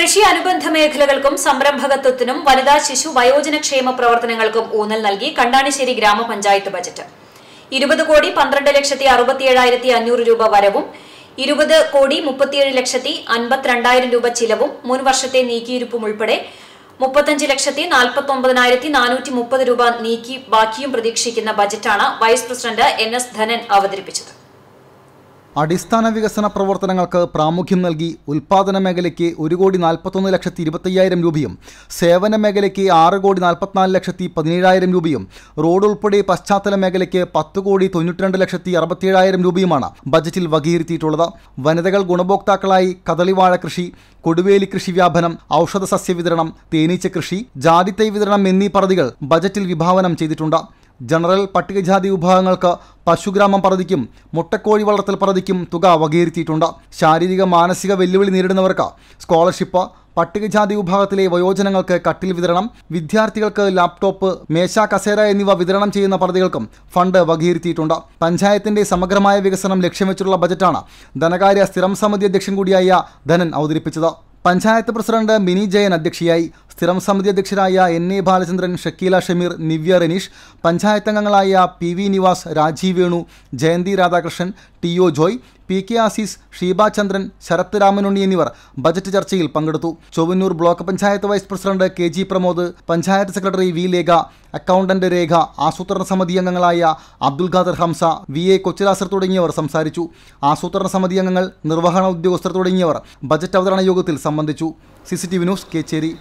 കൃഷി അനുബന്ധ മേഖലകൾക്കും സംരംഭകത്വത്തിനും വനിതാ ശിശു വയോജന ക്ഷേമ പ്രവർത്തനങ്ങൾക്കും ഊന്നൽ നൽകി കണ്ടാണിശ്ശേരി ഗ്രാമപഞ്ചായത്ത് ബജറ്റ് ഇരുപത് കോടി പന്ത്രണ്ട് ലക്ഷത്തി അറുപത്തിയേഴായിരത്തി അഞ്ഞൂറ് രൂപ വരവും ഇരുപത് കോടി മുപ്പത്തിയേഴ് ലക്ഷത്തി അൻപത്തിരണ്ടായിരം രൂപ ചിലവും മുൻ വർഷത്തെ നീക്കിയിരുപ്പും ഉൾപ്പെടെ മുപ്പത്തഞ്ച് ലക്ഷത്തി നാൽപ്പത്തി ഒമ്പതിനായിരത്തി നാനൂറ്റി മുപ്പത് രൂപ നീക്കി ബാക്കിയും പ്രതീക്ഷിക്കുന്ന ബജറ്റാണ് vice president N S Dhanan അവതരിപ്പിച്ചത് അടിസ്ഥാന വികസന പ്രവർത്തനങ്ങൾക്ക് പ്രാമുഖ്യം നൽകി ഉൽപാദന മേഖലയ്ക്ക് ഒരു കോടി നാൽപ്പത്തൊന്ന് ലക്ഷത്തി ഇരുപത്തയ്യായിരം രൂപയും സേവന മേഖലയ്ക്ക് ആറ് കോടി നാൽപ്പത്തിനാല് ലക്ഷത്തി പതിനേഴായിരം രൂപയും റോഡ് ഉൾപ്പെടെ പശ്ചാത്തല മേഖലയ്ക്ക് പത്ത് കോടി തൊണ്ണൂറ്റിരണ്ട് ലക്ഷത്തി അറുപത്തിയേഴായിരം രൂപയുമാണ് ബജറ്റിൽ വകയിരുത്തിയിട്ടുള്ളത് വനിതകൾ ഗുണഭോക്താക്കളായി കദളിവാഴ കൃഷി കൊടുവേലി കൃഷി വ്യാപനം ഔഷധ സസ്യ വിതരണം തേനീച്ച കൃഷി ജാതിത്തൈ വിതരണം എന്നീ പദ്ധതികൾ ബജറ്റിൽ വിഭാവനം ചെയ്തിട്ടുണ്ട് ജനറൽ പട്ടികജാതി വിഭാഗങ്ങൾക്ക് പശുഗ്രാമം പദ്ധതിക്കും മുട്ടക്കോഴി വളർത്തൽ പദ്ധതിക്കും തുക വകയിരുത്തിയിട്ടുണ്ട് ശാരീരിക മാനസിക വെല്ലുവിളി നേരിടുന്നവർക്ക് സ്കോളർഷിപ്പ് പട്ടികജാതി വിഭാഗത്തിലെ വയോജനങ്ങൾക്ക് കട്ടിൽ വിതരണം വിദ്യാർത്ഥികൾക്ക് ലാപ്ടോപ്പ് മേശ കസേര എന്നിവ വിതരണം ചെയ്യുന്ന പദ്ധതികൾക്കും ഫണ്ട് വകയിരുത്തിയിട്ടുണ്ട് പഞ്ചായത്തിന്റെ സമഗ്രമായ വികസനം ലക്ഷ്യം വെച്ചുള്ള ബജറ്റാണ് ധനകാര്യ സ്ഥിരം സമിതി അധ്യക്ഷൻ കൂടിയായ ധനൻ അവതരിപ്പിച്ചത് പഞ്ചായത്ത് പ്രസിഡന്റ് മിനി ജയൻ അധ്യക്ഷയായി സ്ഥിരം സമിതി അധ്യക്ഷരായ എൻ എ ബാലചന്ദ്രൻ ഷക്കീല ഷമീർ നിവ്യ റനീഷ് പഞ്ചായത്ത് അംഗങ്ങളായ P V Nivas Rajeev Venu Jayanthi Radhakrishnan T O Joy P K Azeez Sheeba Chandran Sarath Ramanunni എന്നിവർ ബജറ്റ് ചർച്ചയിൽ പങ്കെടുത്തു Chowwannur block panchayat vice president K G Pramod panchayat secretary V Lekha accountant Rekha ആസൂത്രണ സമിതി അംഗങ്ങളായ അബ്ദുൽ ഖാദർ ഹംസ വി എ കൊച്ചിലാസർ തുടങ്ങിയവർ സംസാരിച്ചു ആസൂത്രണ സമിതി അംഗങ്ങൾ നിർവഹണ ഉദ്യോഗസ്ഥർ തുടങ്ങിയവർ ബജറ്റ് അവതരണ യോഗത്തിൽ സംബന്ധിച്ചു C C T V news Kecheri